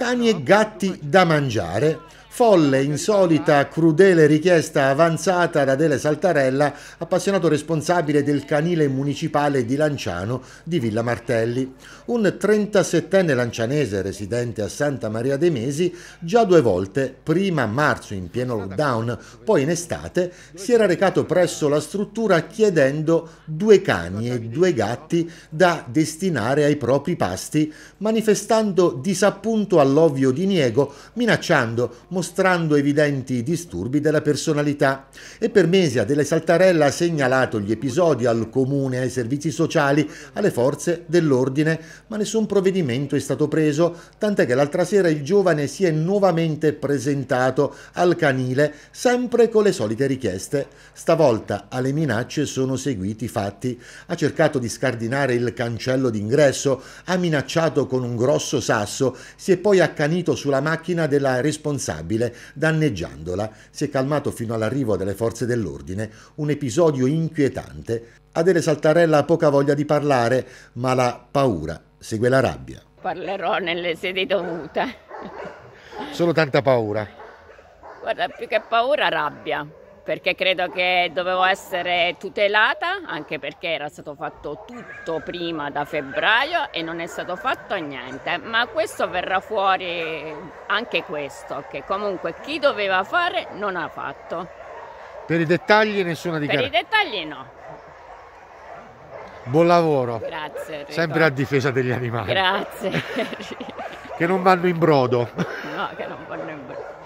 cani e gatti da mangiare Folle, insolita, crudele richiesta avanzata da Dele Saltarella, appassionato responsabile del canile municipale di Lanciano di Villa Martelli. Un 37enne lancianese residente a Santa Maria dei Mesi, già due volte, prima a marzo in pieno lockdown, poi in estate, si era recato presso la struttura chiedendo due cani e due gatti da destinare ai propri pasti, manifestando disappunto all'ovvio diniego, minacciando, mostrando evidenti disturbi della personalità e per Mesia della Saltarella ha segnalato gli episodi al comune, ai servizi sociali, alle forze dell'ordine, ma nessun provvedimento è stato preso, tant'è che l'altra sera il giovane si è nuovamente presentato al canile, sempre con le solite richieste. Stavolta alle minacce sono seguiti i fatti. Ha cercato di scardinare il cancello d'ingresso, ha minacciato con un grosso sasso, si è poi accanito sulla macchina della responsabile automobile, danneggiandola, si è calmato fino all'arrivo delle forze dell'ordine, un episodio inquietante. Adele Saltarella ha poca voglia di parlare, ma la paura segue la rabbia. Parlerò nelle sedi dovute. Solo tanta paura. Guarda, più che paura, rabbia perché credo che dovevo essere tutelata, anche perché era stato fatto tutto prima da febbraio e non è stato fatto niente. Ma questo verrà fuori anche questo, che comunque chi doveva fare non ha fatto. Per i dettagli nessuna dichiarazione? Per i dettagli no. Buon lavoro. Grazie. Enrico. Sempre a difesa degli animali. Grazie. che non vanno in brodo. No, che non vanno in brodo.